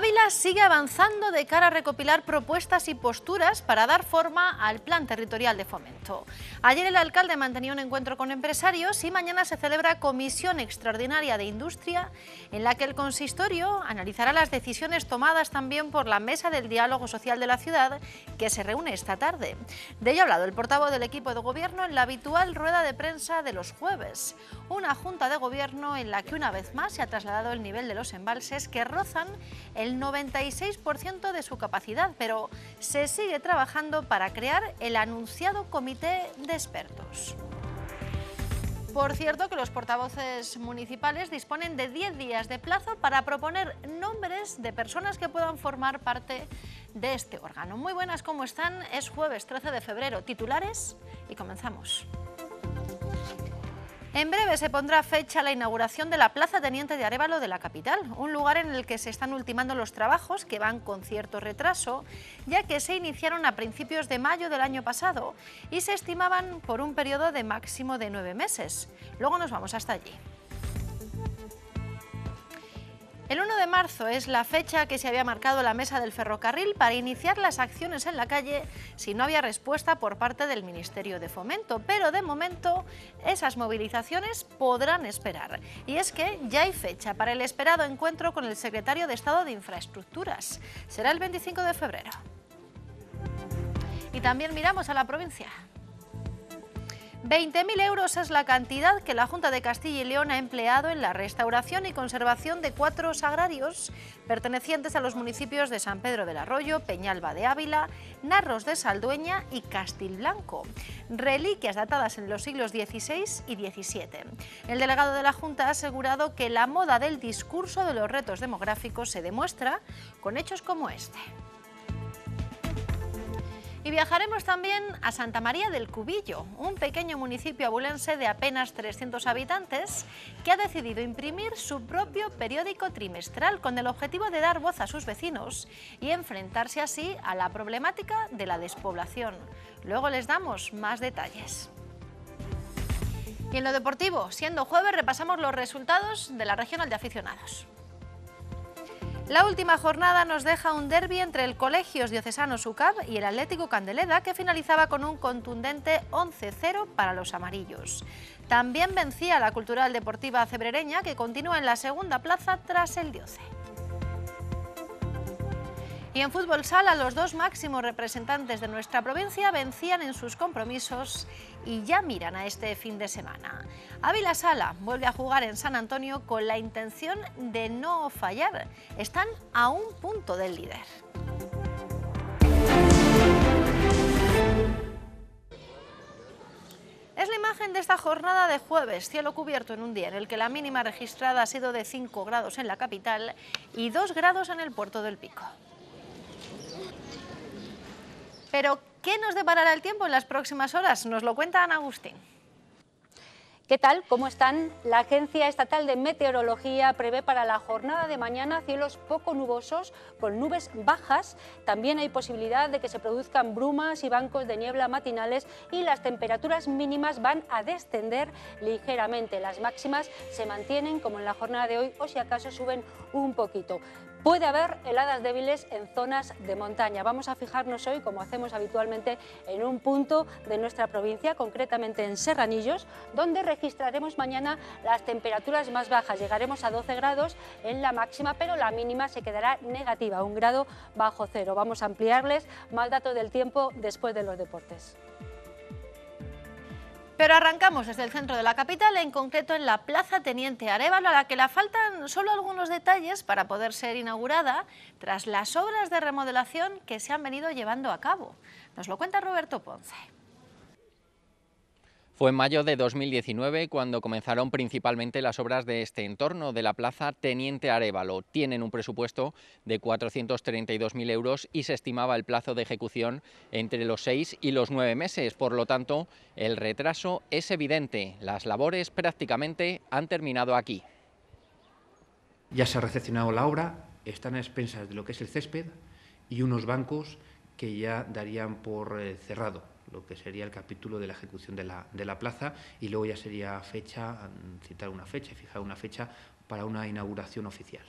Ávila sigue avanzando de cara a recopilar propuestas y posturas para dar forma al plan territorial de fomento. Ayer el alcalde mantenía un encuentro con empresarios y mañana se celebra comisión extraordinaria de industria en la que el consistorio analizará las decisiones tomadas también por la mesa del diálogo social de la ciudad que se reúne esta tarde. De ello ha hablado el portavoz del equipo de gobierno en la habitual rueda de prensa de los jueves. Una junta de gobierno en la que una vez más se ha trasladado el nivel de los embalses que rozan el el 96% de su capacidad, pero se sigue trabajando para crear el anunciado comité de expertos. Por cierto, que los portavoces municipales disponen de 10 días de plazo para proponer nombres de personas que puedan formar parte de este órgano. Muy buenas, ¿cómo están? Es jueves 13 de febrero. Titulares y comenzamos. En breve se pondrá fecha la inauguración de la Plaza Teniente de Arevalo de la capital, un lugar en el que se están ultimando los trabajos que van con cierto retraso, ya que se iniciaron a principios de mayo del año pasado y se estimaban por un periodo de máximo de nueve meses. Luego nos vamos hasta allí. El 1 de marzo es la fecha que se había marcado la mesa del ferrocarril para iniciar las acciones en la calle si no había respuesta por parte del Ministerio de Fomento, pero de momento esas movilizaciones podrán esperar. Y es que ya hay fecha para el esperado encuentro con el secretario de Estado de Infraestructuras. Será el 25 de febrero. Y también miramos a la provincia. 20.000 euros es la cantidad que la Junta de Castilla y León ha empleado en la restauración y conservación de cuatro sagrarios pertenecientes a los municipios de San Pedro del Arroyo, Peñalba de Ávila, Narros de Saldueña y Castilblanco, reliquias datadas en los siglos XVI y XVII. El delegado de la Junta ha asegurado que la moda del discurso de los retos demográficos se demuestra con hechos como este. Y viajaremos también a Santa María del Cubillo, un pequeño municipio abulense de apenas 300 habitantes que ha decidido imprimir su propio periódico trimestral con el objetivo de dar voz a sus vecinos y enfrentarse así a la problemática de la despoblación. Luego les damos más detalles. Y en lo deportivo, siendo jueves, repasamos los resultados de la regional de aficionados. La última jornada nos deja un derby entre el Colegios Diocesano SUCAB y el Atlético Candeleda, que finalizaba con un contundente 11-0 para los amarillos. También vencía la Cultural Deportiva Cebrereña, que continúa en la segunda plaza tras el Dioce. Y en fútbol sala, los dos máximos representantes de nuestra provincia vencían en sus compromisos y ya miran a este fin de semana. Ávila Sala vuelve a jugar en San Antonio con la intención de no fallar. Están a un punto del líder. Es la imagen de esta jornada de jueves, cielo cubierto en un día en el que la mínima registrada ha sido de 5 grados en la capital y 2 grados en el puerto del Pico. Pero, ¿qué nos deparará el tiempo en las próximas horas? Nos lo cuenta Ana Agustín. ¿Qué tal? ¿Cómo están? La Agencia Estatal de Meteorología prevé para la jornada de mañana cielos poco nubosos con nubes bajas. También hay posibilidad de que se produzcan brumas y bancos de niebla matinales y las temperaturas mínimas van a descender ligeramente. Las máximas se mantienen como en la jornada de hoy o si acaso suben un poquito. Puede haber heladas débiles en zonas de montaña. Vamos a fijarnos hoy, como hacemos habitualmente, en un punto de nuestra provincia, concretamente en Serranillos, donde registraremos mañana las temperaturas más bajas. Llegaremos a 12 grados en la máxima, pero la mínima se quedará negativa, un grado bajo cero. Vamos a ampliarles más dato del tiempo después de los deportes. Pero arrancamos desde el centro de la capital, en concreto en la Plaza Teniente Arevalo, a la que le faltan solo algunos detalles para poder ser inaugurada tras las obras de remodelación que se han venido llevando a cabo. Nos lo cuenta Roberto Ponce. Fue en mayo de 2019 cuando comenzaron principalmente las obras de este entorno de la plaza Teniente Arevalo. Tienen un presupuesto de 432.000 euros y se estimaba el plazo de ejecución entre los seis y los nueve meses. Por lo tanto, el retraso es evidente. Las labores prácticamente han terminado aquí. Ya se ha recepcionado la obra, están a expensas de lo que es el césped y unos bancos que ya darían por eh, cerrado lo que sería el capítulo de la ejecución de la, plaza y luego ya sería fecha, mm, citar una fecha, y fijar una fecha para una inauguración oficial.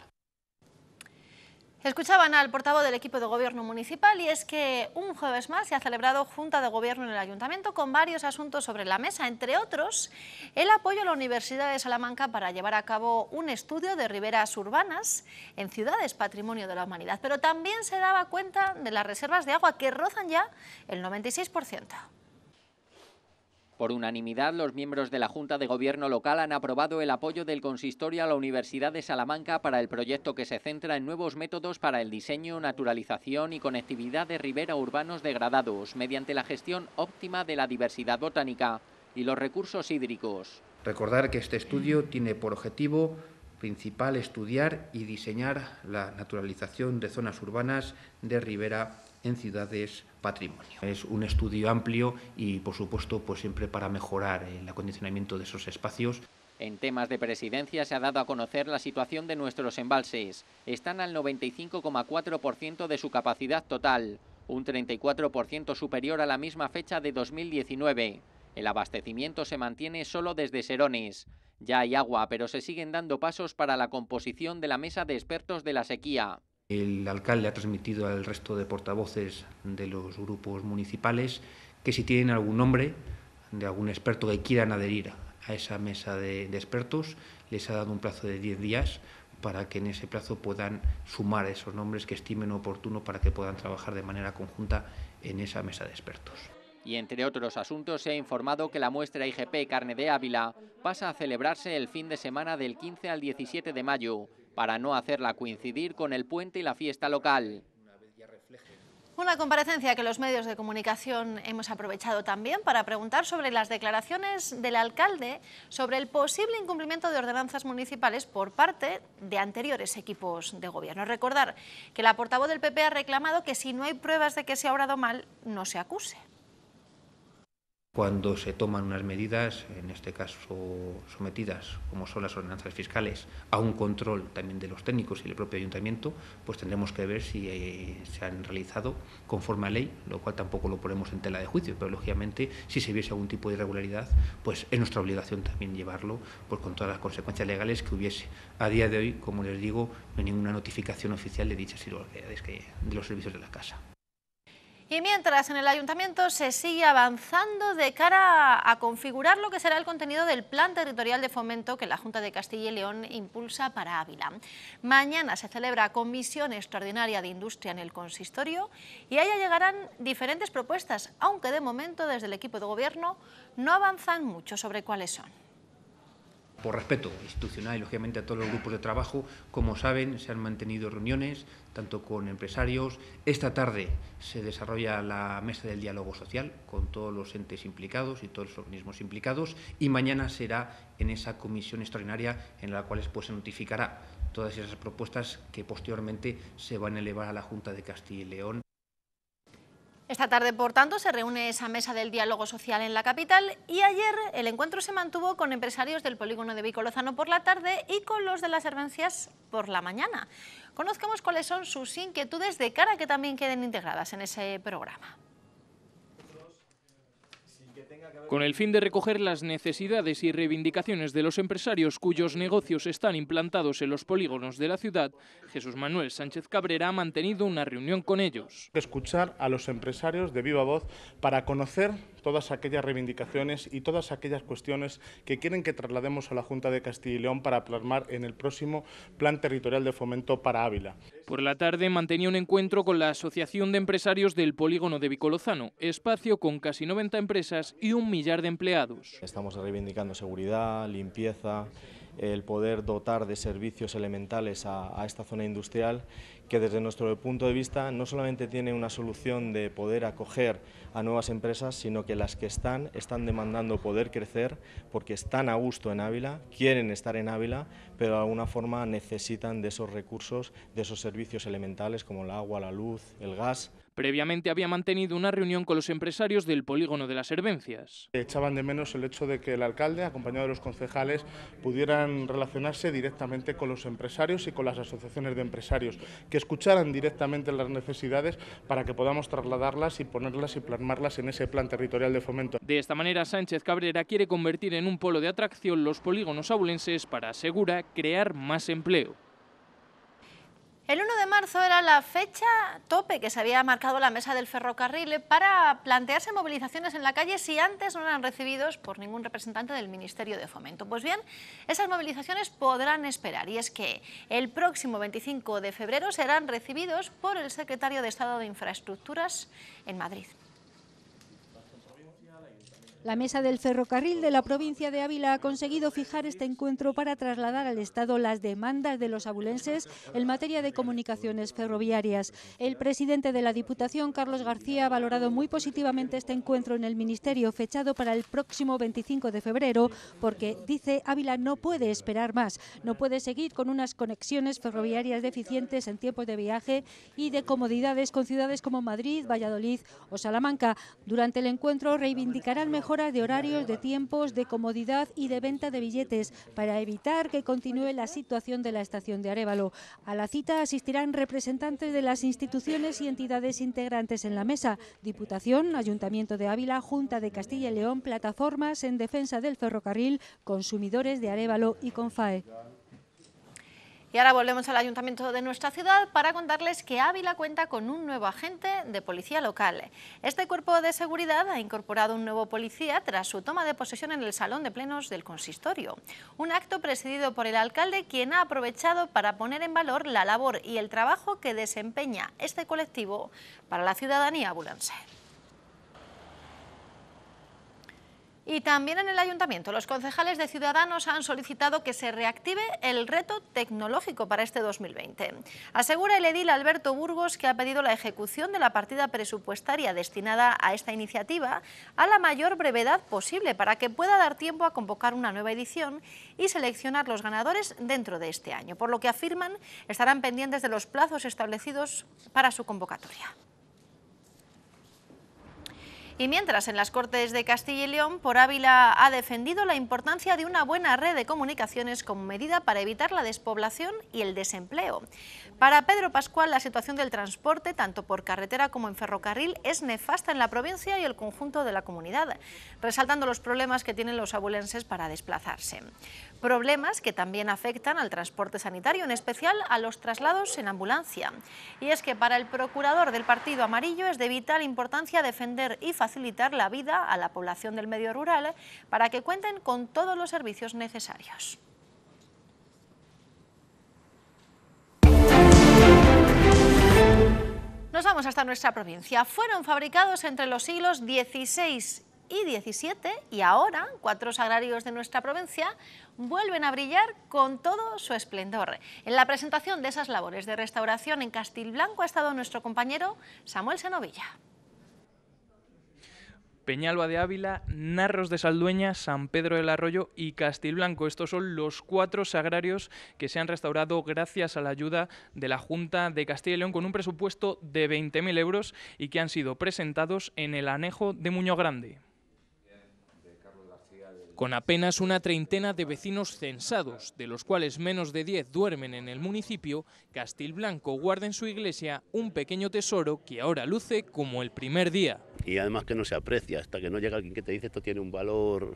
Escuchaban al portavoz del equipo de gobierno municipal y es que un jueves más se ha celebrado Junta de Gobierno en el Ayuntamiento con varios asuntos sobre la mesa, entre otros el apoyo a la Universidad de Salamanca para llevar a cabo un estudio de riberas urbanas en ciudades patrimonio de la humanidad, pero también se daba cuenta de las reservas de agua que rozan ya el 96%. Por unanimidad, los miembros de la Junta de Gobierno local han aprobado el apoyo del consistorio a la Universidad de Salamanca para el proyecto que se centra en nuevos métodos para el diseño, naturalización y conectividad de ribera urbanos degradados mediante la gestión óptima de la diversidad botánica y los recursos hídricos. Recordar que este estudio tiene por objetivo principal estudiar y diseñar la naturalización de zonas urbanas de ribera en ciudades patrimonio. Es un estudio amplio y, por supuesto, pues siempre para mejorar el acondicionamiento de esos espacios. En temas de presidencia se ha dado a conocer la situación de nuestros embalses. Están al 95,4% de su capacidad total, un 34% superior a la misma fecha de 2019. El abastecimiento se mantiene solo desde Serones. Ya hay agua, pero se siguen dando pasos para la composición de la mesa de expertos de la sequía. El alcalde ha transmitido al resto de portavoces de los grupos municipales que si tienen algún nombre de algún experto que quieran adherir a esa mesa de, expertos, les ha dado un plazo de 10 días para que en ese plazo puedan sumar esos nombres que estimen oportuno para que puedan trabajar de manera conjunta en esa mesa de expertos. Y entre otros asuntos se ha informado que la muestra IGP Carne de Ávila pasa a celebrarse el fin de semana del 15 al 17 de mayo para no hacerla coincidir con el puente y la fiesta local. Una comparecencia que los medios de comunicación hemos aprovechado también para preguntar sobre las declaraciones del alcalde sobre el posible incumplimiento de ordenanzas municipales por parte de anteriores equipos de gobierno. Recordar que la portavoz del PP ha reclamado que si no hay pruebas de que se ha obrado mal, no se acuse cuando se toman unas medidas, en este caso sometidas, como son las ordenanzas fiscales, a un control también de los técnicos y del propio ayuntamiento, pues tendremos que ver si eh, se han realizado conforme a ley, lo cual tampoco lo ponemos en tela de juicio, pero lógicamente si se viese algún tipo de irregularidad, pues es nuestra obligación también llevarlo pues, con todas las consecuencias legales que hubiese. A día de hoy, como les digo, no hay ninguna notificación oficial de dichas irregularidades que, de los servicios de la casa. Y mientras en el ayuntamiento se sigue avanzando de cara a configurar lo que será el contenido del plan territorial de fomento que la Junta de Castilla y León impulsa para Ávila. Mañana se celebra comisión extraordinaria de industria en el consistorio y a llegarán diferentes propuestas, aunque de momento desde el equipo de gobierno no avanzan mucho sobre cuáles son por respeto institucional y lógicamente a todos los grupos de trabajo. Como saben, se han mantenido reuniones tanto con empresarios. Esta tarde se desarrolla la mesa del diálogo social con todos los entes implicados y todos los organismos implicados y mañana será en esa comisión extraordinaria en la cual después se notificará todas esas propuestas que posteriormente se van a elevar a la Junta de Castilla y León esta tarde, por tanto, se reúne esa mesa del diálogo social en la capital y ayer el encuentro se mantuvo con empresarios del polígono de Vicolozano por la tarde y con los de las hermancias por la mañana. Conozcamos cuáles son sus inquietudes de cara a que también queden integradas en ese programa con el fin de recoger las necesidades y reivindicaciones de los empresarios cuyos negocios están implantados en los polígonos de la ciudad, Jesús Manuel Sánchez Cabrera ha mantenido una reunión con ellos. Escuchar a los empresarios de viva voz para conocer todas aquellas reivindicaciones y todas aquellas cuestiones que quieren que traslademos a la Junta de Castilla y León para plasmar en el próximo Plan Territorial de Fomento para Ávila. Por la tarde mantenía un encuentro con la Asociación de Empresarios del Polígono de Vicolozano, espacio con casi 90 empresas y un millar de empleados. Estamos reivindicando seguridad, limpieza, el poder dotar de servicios elementales a, esta zona industrial que desde nuestro punto de vista no solamente tiene una solución de poder acoger a nuevas empresas, sino que las que están están demandando poder crecer porque están a gusto en Ávila, quieren estar en Ávila, pero de alguna forma necesitan de esos recursos, de esos servicios elementales como el agua, la luz, el gas, Previamente había mantenido una reunión con los empresarios del polígono de las hervencias. Echaban de menos el hecho de que el alcalde, acompañado de los concejales, pudieran relacionarse directamente con los empresarios y con las asociaciones de empresarios, que escucharan directamente las necesidades para que podamos trasladarlas y ponerlas y plasmarlas en ese plan territorial de fomento. De esta manera, Sánchez Cabrera quiere convertir en un polo de atracción los polígonos aulenses para, asegura, crear más empleo. El 1 de marzo era la fecha tope que se había marcado la mesa del ferrocarril para plantearse movilizaciones en la calle si antes no eran recibidos por ningún representante del Ministerio de Fomento. Pues bien, esas movilizaciones podrán esperar y es que el próximo 25 de febrero serán recibidos por el secretario de Estado de Infraestructuras en Madrid. La mesa del ferrocarril de la provincia de Ávila ha conseguido fijar este encuentro para trasladar al Estado las demandas de los abulenses en materia de comunicaciones ferroviarias. El presidente de la Diputación, Carlos García, ha valorado muy positivamente este encuentro en el Ministerio, fechado para el próximo 25 de febrero, porque dice Ávila no puede esperar más, no puede seguir con unas conexiones ferroviarias deficientes en tiempos de viaje y de comodidades con ciudades como Madrid, Valladolid o Salamanca. Durante el encuentro reivindicarán mejor de horarios, de tiempos, de comodidad y de venta de billetes para evitar que continúe la situación de la estación de Arevalo. A la cita asistirán representantes de las instituciones y entidades integrantes en la mesa, Diputación, Ayuntamiento de Ávila, Junta de Castilla y León, plataformas en defensa del ferrocarril, consumidores de Arevalo y CONFAE. Y ahora volvemos al ayuntamiento de nuestra ciudad para contarles que Ávila cuenta con un nuevo agente de policía local. Este cuerpo de seguridad ha incorporado un nuevo policía tras su toma de posesión en el salón de plenos del consistorio. Un acto presidido por el alcalde quien ha aprovechado para poner en valor la labor y el trabajo que desempeña este colectivo para la ciudadanía abulense. Y también en el ayuntamiento, los concejales de Ciudadanos han solicitado que se reactive el reto tecnológico para este 2020. Asegura el edil Alberto Burgos que ha pedido la ejecución de la partida presupuestaria destinada a esta iniciativa a la mayor brevedad posible para que pueda dar tiempo a convocar una nueva edición y seleccionar los ganadores dentro de este año, por lo que afirman estarán pendientes de los plazos establecidos para su convocatoria. Y mientras, en las Cortes de Castilla y León, por Ávila ha defendido la importancia de una buena red de comunicaciones como medida para evitar la despoblación y el desempleo. Para Pedro Pascual, la situación del transporte, tanto por carretera como en ferrocarril, es nefasta en la provincia y el conjunto de la comunidad, resaltando los problemas que tienen los abulenses para desplazarse problemas que también afectan al transporte sanitario, en especial a los traslados en ambulancia. Y es que para el procurador del Partido Amarillo es de vital importancia defender y facilitar la vida a la población del medio rural para que cuenten con todos los servicios necesarios. Nos vamos hasta nuestra provincia. Fueron fabricados entre los siglos XVI y 17 y ahora cuatro sagrarios de nuestra provincia vuelven a brillar con todo su esplendor. En la presentación de esas labores de restauración en Castilblanco ha estado nuestro compañero Samuel Senovilla. Peñalba de Ávila, Narros de Saldueña, San Pedro del Arroyo y Castilblanco. Estos son los cuatro sagrarios que se han restaurado gracias a la ayuda de la Junta de Castilla y León con un presupuesto de 20.000 euros y que han sido presentados en el anejo de Muño Grande con apenas una treintena de vecinos censados, de los cuales menos de 10 duermen en el municipio, Castilblanco guarda en su iglesia un pequeño tesoro que ahora luce como el primer día. Y además que no se aprecia, hasta que no llega alguien que te dice esto tiene un valor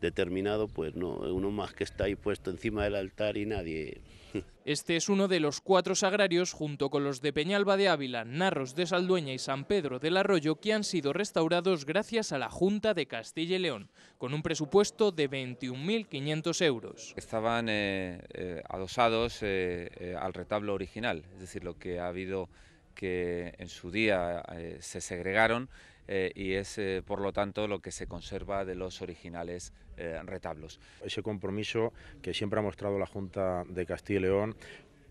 determinado, pues no, uno más que está ahí puesto encima del altar y nadie. Este es uno de los cuatro sagrarios, junto con los de Peñalba de Ávila, Narros de Saldueña y San Pedro del Arroyo, que han sido restaurados gracias a la Junta de Castilla y León, con un presupuesto de 21.500 euros. Estaban eh, eh, adosados eh, al retablo original, es decir, lo que ha habido que en su día se segregaron y es por lo tanto lo que se conserva de los originales eh, retablos. Ese compromiso que siempre ha mostrado la Junta de Castilla y León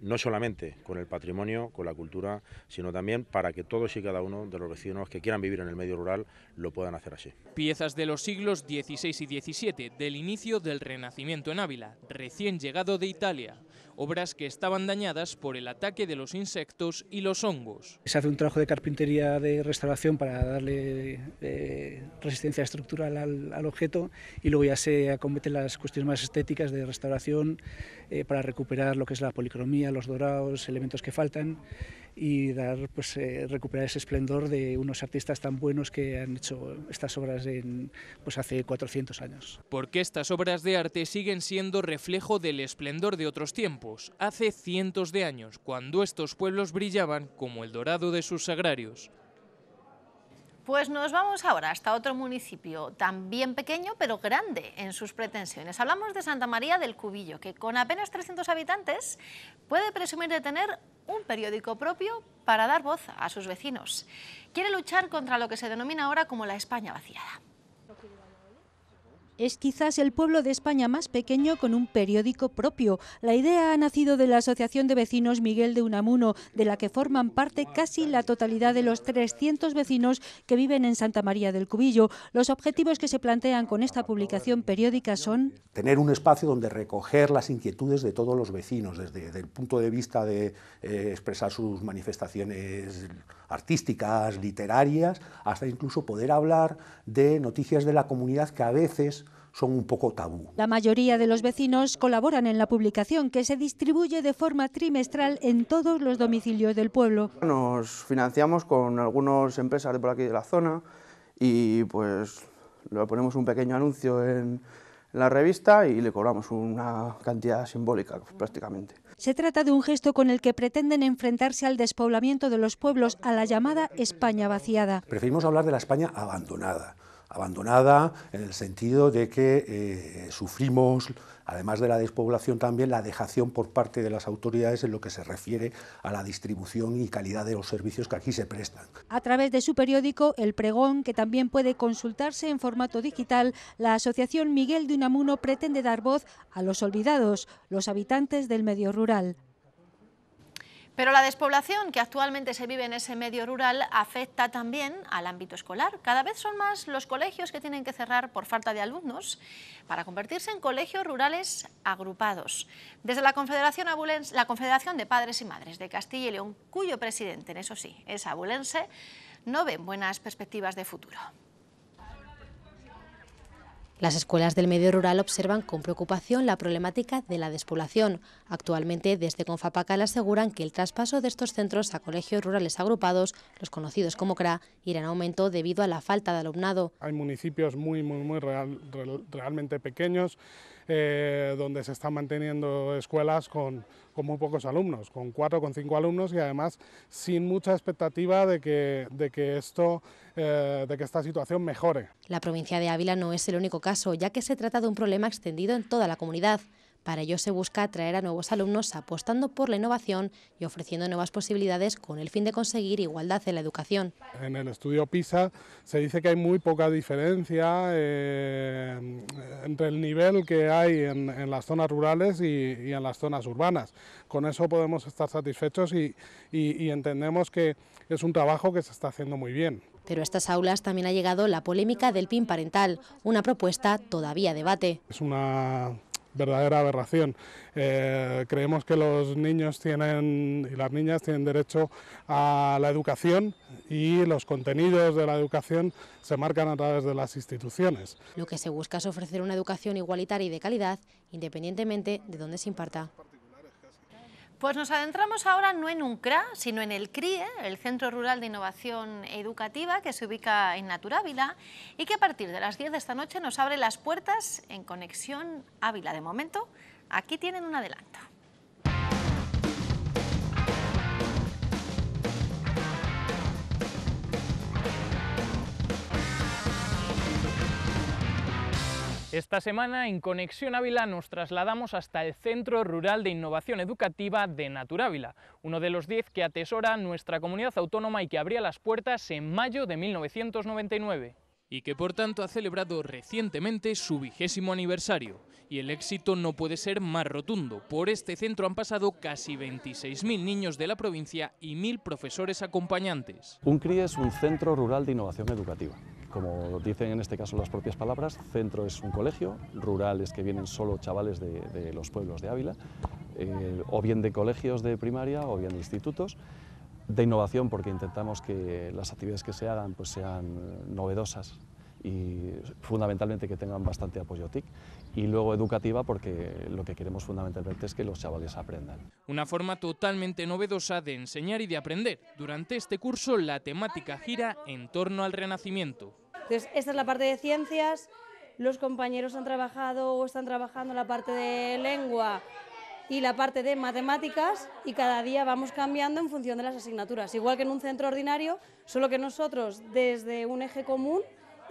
no solamente con el patrimonio, con la cultura, sino también para que todos y cada uno de los vecinos que quieran vivir en el medio rural lo puedan hacer así. Piezas de los siglos XVI y XVII, del inicio del Renacimiento en Ávila, recién llegado de Italia, obras que estaban dañadas por el ataque de los insectos y los hongos. Se hace un trabajo de carpintería de restauración para darle eh, resistencia estructural al, objeto y luego ya se acometen las cuestiones más estéticas de restauración eh, para recuperar lo que es la policromía, los dorados, elementos que faltan y dar, pues, eh, recuperar ese esplendor de unos artistas tan buenos que han hecho estas obras en, pues, hace 400 años. Porque estas obras de arte siguen siendo reflejo del esplendor de otros tiempos, hace cientos de años, cuando estos pueblos brillaban como el dorado de sus sagrarios. Pues nos vamos ahora hasta otro municipio, también pequeño pero grande en sus pretensiones. Hablamos de Santa María del Cubillo, que con apenas 300 habitantes puede presumir de tener un periódico propio para dar voz a sus vecinos. Quiere luchar contra lo que se denomina ahora como la España vaciada. Es quizás el pueblo de España más pequeño con un periódico propio. La idea ha nacido de la Asociación de Vecinos Miguel de Unamuno, de la que forman parte casi la totalidad de los 300 vecinos que viven en Santa María del Cubillo. Los objetivos que se plantean con esta publicación periódica son... Tener un espacio donde recoger las inquietudes de todos los vecinos, desde, el punto de vista de eh, expresar sus manifestaciones artísticas, literarias, hasta incluso poder hablar de noticias de la comunidad que a veces son un poco tabú. La mayoría de los vecinos colaboran en la publicación que se distribuye de forma trimestral en todos los domicilios del pueblo. Nos financiamos con algunas empresas de por aquí de la zona y pues le ponemos un pequeño anuncio en, la revista y le cobramos una cantidad simbólica prácticamente. Se trata de un gesto con el que pretenden enfrentarse al despoblamiento de los pueblos, a la llamada España vaciada. Preferimos hablar de la España abandonada, abandonada en el sentido de que eh, sufrimos, además de la despoblación también, la dejación por parte de las autoridades en lo que se refiere a la distribución y calidad de los servicios que aquí se prestan. A través de su periódico El Pregón, que también puede consultarse en formato digital, la Asociación Miguel de Unamuno pretende dar voz a los olvidados, los habitantes del medio rural. Pero la despoblación que actualmente se vive en ese medio rural afecta también al ámbito escolar. Cada vez son más los colegios que tienen que cerrar por falta de alumnos para convertirse en colegios rurales agrupados. Desde la Confederación, la Confederación de Padres y Madres de Castilla y León, cuyo presidente, en eso sí, es abulense, no ven buenas perspectivas de futuro. Las escuelas del medio rural observan con preocupación la problemática de la despoblación. Actualmente, desde Confapacal aseguran que el traspaso de estos centros a colegios rurales agrupados, los conocidos como CRA, irá en aumento debido a la falta de alumnado. Hay municipios muy, muy, muy realmente pequeños eh, donde se están manteniendo escuelas con, muy pocos alumnos, con cuatro, con cinco alumnos y además sin mucha expectativa de que, esto, eh, de que esta situación mejore. La provincia de Ávila no es el único caso, ya que se trata de un problema extendido en toda la comunidad. Para ello se busca atraer a nuevos alumnos apostando por la innovación y ofreciendo nuevas posibilidades con el fin de conseguir igualdad en la educación. En el estudio PISA se dice que hay muy poca diferencia eh, entre el nivel que hay en, las zonas rurales y, en las zonas urbanas. Con eso podemos estar satisfechos y, entendemos que es un trabajo que se está haciendo muy bien. Pero a estas aulas también ha llegado la polémica del PIN parental, una propuesta todavía debate. Es una verdadera aberración. Eh, creemos que los niños tienen y las niñas tienen derecho a la educación y los contenidos de la educación se marcan a través de las instituciones. Lo que se busca es ofrecer una educación igualitaria y de calidad, independientemente de dónde se imparta. Pues nos adentramos ahora no en un CRA sino en el CRIE, el Centro Rural de Innovación Educativa, que se ubica en Naturávila y que a partir de las 10 de esta noche nos abre las puertas en Conexión Ávila. De momento, aquí tienen un adelanto. Esta semana en Conexión Ávila nos trasladamos hasta el Centro Rural de Innovación Educativa de Naturávila, uno de los 10 que atesora nuestra comunidad autónoma y que abría las puertas en mayo de 1999 y que por tanto ha celebrado recientemente su vigésimo aniversario. Y el éxito no puede ser más rotundo. Por este centro han pasado casi 26.000 niños de la provincia y 1.000 profesores acompañantes. Un CRI es un centro rural de innovación educativa. Como dicen en este caso las propias palabras, centro es un colegio, rural es que vienen solo chavales de, los pueblos de Ávila, eh, o bien de colegios de primaria o bien de institutos de innovación porque intentamos que las actividades que se hagan pues sean novedosas y fundamentalmente que tengan bastante apoyo TIC y luego educativa porque lo que queremos fundamentalmente es que los chavales aprendan. Una forma totalmente novedosa de enseñar y de aprender. Durante este curso la temática gira en torno al renacimiento. Entonces, esta es la parte de ciencias, los compañeros han trabajado o están trabajando la parte de lengua, y la parte de matemáticas y cada día vamos cambiando en función de las asignaturas. Igual que en un centro ordinario, solo que nosotros desde un eje común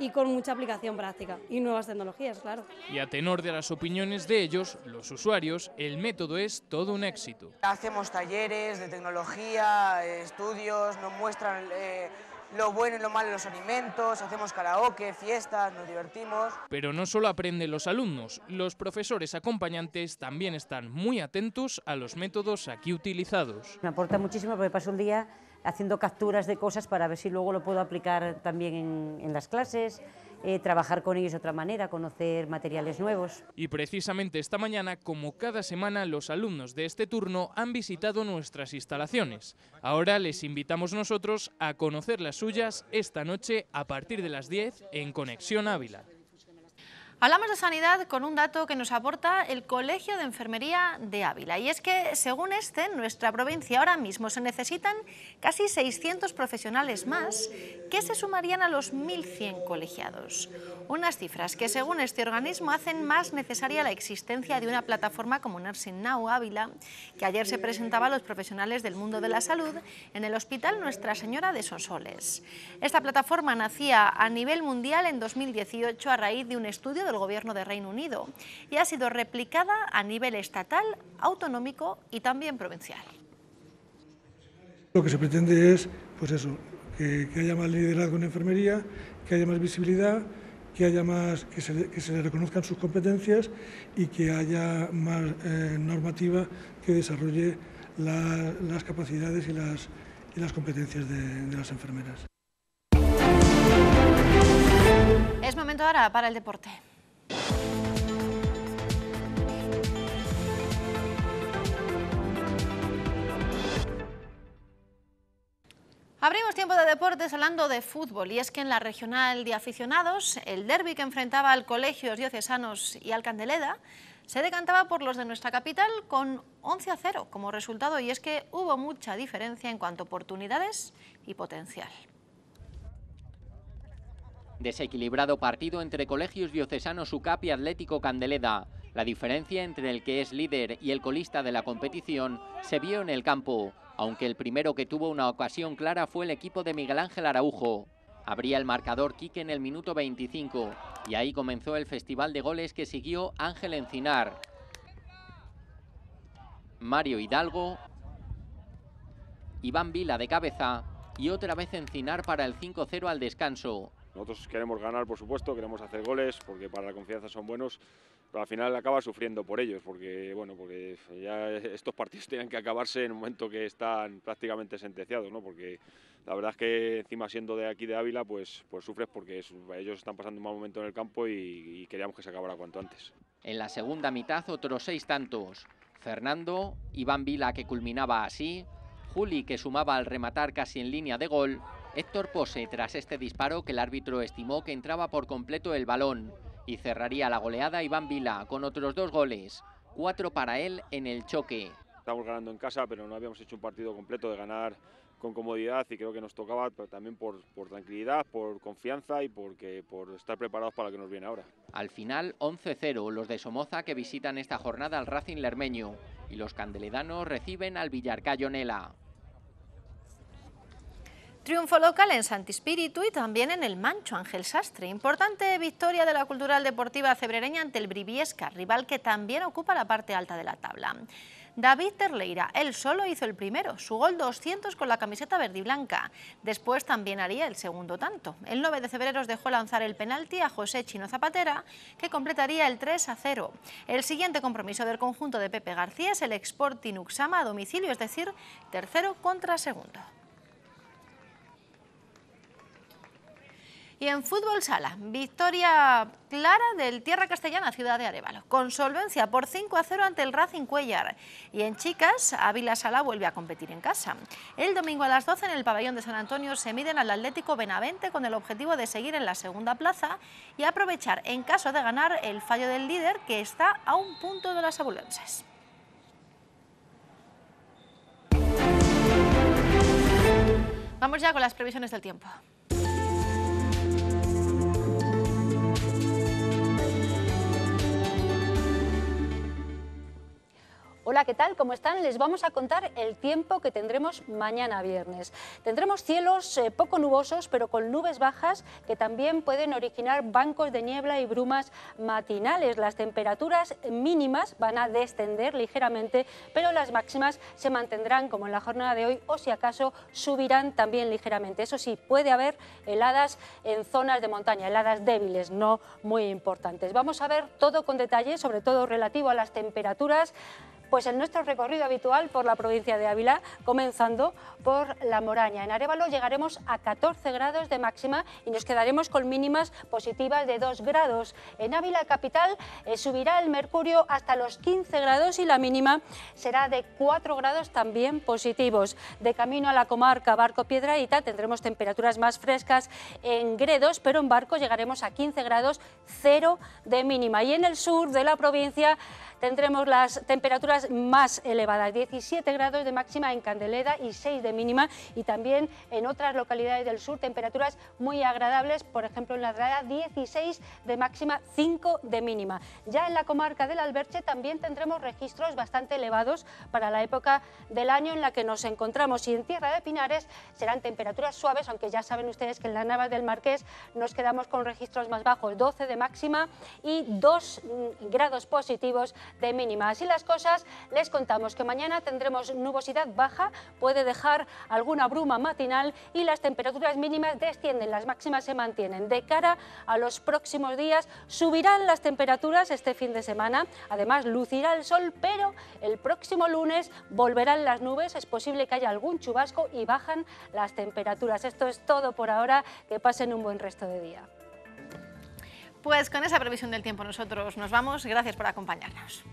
y con mucha aplicación práctica y nuevas tecnologías, claro. Y a tenor de las opiniones de ellos, los usuarios, el método es todo un éxito. Hacemos talleres de tecnología, estudios, nos muestran... Eh, lo bueno y lo malo de los alimentos, hacemos karaoke, fiestas, nos divertimos. Pero no solo aprenden los alumnos, los profesores acompañantes también están muy atentos a los métodos aquí utilizados. Me aporta muchísimo porque paso el día haciendo capturas de cosas para ver si luego lo puedo aplicar también en, en las clases. Eh, trabajar con ellos de otra manera, conocer materiales nuevos. Y precisamente esta mañana, como cada semana, los alumnos de este turno han visitado nuestras instalaciones. Ahora les invitamos nosotros a conocer las suyas esta noche a partir de las 10 en Conexión Ávila. Hablamos de sanidad con un dato que nos aporta el Colegio de Enfermería de Ávila y es que, según este, en nuestra provincia ahora mismo se necesitan casi 600 profesionales más que se sumarían a los 1.100 colegiados. Unas cifras que, según este organismo, hacen más necesaria la existencia de una plataforma como Nursing Now Ávila, que ayer se presentaba a los profesionales del mundo de la salud en el Hospital Nuestra Señora de Sosoles. Esta plataforma nacía a nivel mundial en 2018 a raíz de un estudio del Gobierno de Reino Unido y ha sido replicada a nivel estatal, autonómico y también provincial. Lo que se pretende es, pues eso, que, haya más liderazgo en enfermería, que haya más visibilidad, que haya más, que se, le reconozcan sus competencias y que haya más eh, normativa que desarrolle las capacidades y las, competencias de las enfermeras. Es momento ahora para el deporte. Abrimos tiempo de deportes hablando de fútbol y es que en la regional de aficionados el derby que enfrentaba al Colegio Diocesanos y al Candeleda se decantaba por los de nuestra capital con 11 a 0 como resultado y es que hubo mucha diferencia en cuanto a oportunidades y potencial. Desequilibrado partido entre colegios diocesanos UCAP y Atlético Candeleda. La diferencia entre el que es líder y el colista de la competición se vio en el campo, aunque el primero que tuvo una ocasión clara fue el equipo de Miguel Ángel Araujo. Abría el marcador Quique en el minuto 25 y ahí comenzó el festival de goles que siguió Ángel Encinar. Mario Hidalgo, Iván Vila de cabeza y otra vez Encinar para el 5-0 al descanso. Nosotros queremos ganar, por supuesto, queremos hacer goles, porque para la confianza son buenos, pero al final acaba sufriendo por ellos, porque, bueno, porque ya estos partidos tienen que acabarse en un momento que están prácticamente sentenciados, ¿no? Porque la verdad es que encima siendo de aquí de Ávila, pues, pues sufres porque ellos están pasando un mal momento en el campo y, y queríamos que se acabara cuanto antes. En la segunda mitad, otros seis tantos. Fernando, Iván Vila que culminaba así, Juli que sumaba al rematar casi en línea de gol Héctor Pose tras este disparo que el árbitro estimó que entraba por completo el balón y cerraría la goleada Iván Vila con otros dos goles, cuatro para él en el choque. Estamos ganando en casa, pero no habíamos hecho un partido completo de ganar con comodidad y creo que nos tocaba también por, tranquilidad, por confianza y por estar preparados para lo que nos viene ahora. Al final, 11-0 los de Somoza que visitan esta jornada al Racing Lermeño y los candeledanos reciben al Villarcayo Nela. Triunfo local en Santispíritu y también en el Mancho Ángel Sastre. Importante victoria de la cultural deportiva cebrereña ante el Briviesca, rival que también ocupa la parte alta de la tabla. David Terleira, él solo hizo el primero, su gol 200 con la camiseta verde y blanca. Después también haría el segundo tanto. El 9 de febrero dejó lanzar el penalti a José Chino Zapatera, que completaría el 3 a 0. El siguiente compromiso del conjunto de Pepe García es el Sporting Uxama a domicilio, es decir, tercero contra segundo. Y en fútbol sala, victoria clara del Tierra Castellana, ciudad de Arevalo, con solvencia por 5 a 0 ante el Racing Cuellar. Y en chicas, Ávila Sala vuelve a competir en casa. El domingo a las 12 en el pabellón de San Antonio se miden al Atlético Benavente con el objetivo de seguir en la segunda plaza y aprovechar, en caso de ganar, el fallo del líder que está a un punto de las abulenses. Vamos ya con las previsiones del tiempo. Hola, ¿qué tal? ¿Cómo están? Les vamos a contar el tiempo que tendremos mañana viernes. Tendremos cielos eh, poco nubosos, pero con nubes bajas que también pueden originar bancos de niebla y brumas matinales. Las temperaturas mínimas van a descender ligeramente, pero las máximas se mantendrán como en la jornada de hoy o si acaso subirán también ligeramente. Eso sí, puede haber heladas en zonas de montaña, heladas débiles, no muy importantes. Vamos a ver todo con detalle, sobre todo relativo a las temperaturas pues en nuestro recorrido habitual por la provincia de Ávila, comenzando por La Moraña. En Arevalo llegaremos a 14 grados de máxima y nos quedaremos con mínimas positivas de 2 grados. En Ávila capital eh, subirá el mercurio hasta los 15 grados y la mínima será de 4 grados también positivos. De camino a la comarca Barco Piedraíta tendremos temperaturas más frescas en Gredos, pero en Barco llegaremos a 15 grados cero de mínima. Y en el sur de la provincia tendremos las temperaturas más elevadas, 17 grados de máxima en Candeleda y 6 de mínima y también en otras localidades del sur temperaturas muy agradables, por ejemplo en la Rada 16 de máxima, 5 de mínima. Ya en la comarca del Alberche también tendremos registros bastante elevados para la época del año en la que nos encontramos y en Tierra de Pinares serán temperaturas suaves, aunque ya saben ustedes que en la Nava del Marqués nos quedamos con registros más bajos, 12 de máxima y 2 mm, grados positivos de mínima. Así las cosas, les contamos que mañana tendremos nubosidad baja, puede dejar alguna bruma matinal y las temperaturas mínimas descienden, las máximas se mantienen. De cara a los próximos días subirán las temperaturas este fin de semana, además lucirá el sol, pero el próximo lunes volverán las nubes, es posible que haya algún chubasco y bajan las temperaturas. Esto es todo por ahora, que pasen un buen resto de día. Pues con esa previsión del tiempo nosotros nos vamos. Gracias por acompañarnos.